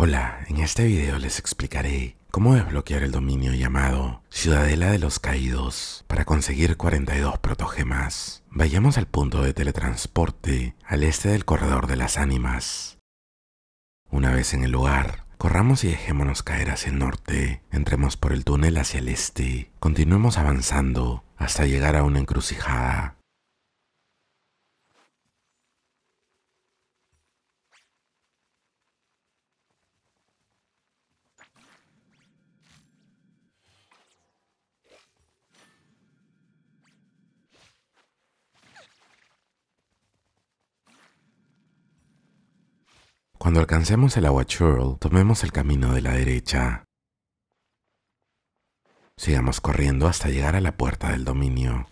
Hola, en este video les explicaré cómo desbloquear el dominio llamado Ciudadela de los Caídos para conseguir 42 protogemas. Vayamos al punto de teletransporte al este del Corredor de las Ánimas. Una vez en el lugar, corramos y dejémonos caer hacia el norte, entremos por el túnel hacia el este, continuemos avanzando hasta llegar a una encrucijada Cuando alcancemos el agua Churl, tomemos el camino de la derecha. Sigamos corriendo hasta llegar a la puerta del dominio.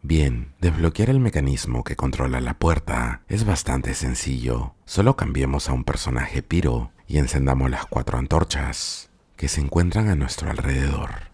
Bien, desbloquear el mecanismo que controla la puerta es bastante sencillo. Solo cambiemos a un personaje piro y encendamos las cuatro antorchas que se encuentran a nuestro alrededor.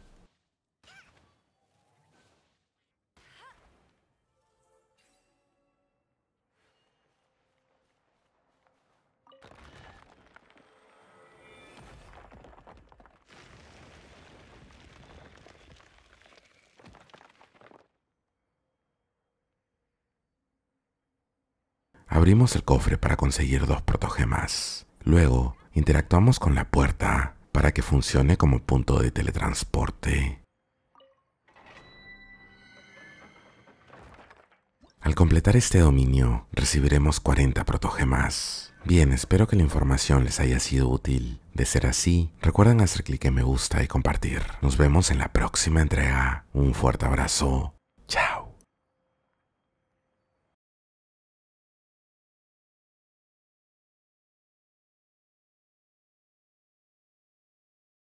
Abrimos el cofre para conseguir dos protogemas. Luego, interactuamos con la puerta para que funcione como punto de teletransporte. Al completar este dominio, recibiremos 40 protogemas. Bien, espero que la información les haya sido útil. De ser así, recuerden hacer clic en me gusta y compartir. Nos vemos en la próxima entrega. Un fuerte abrazo.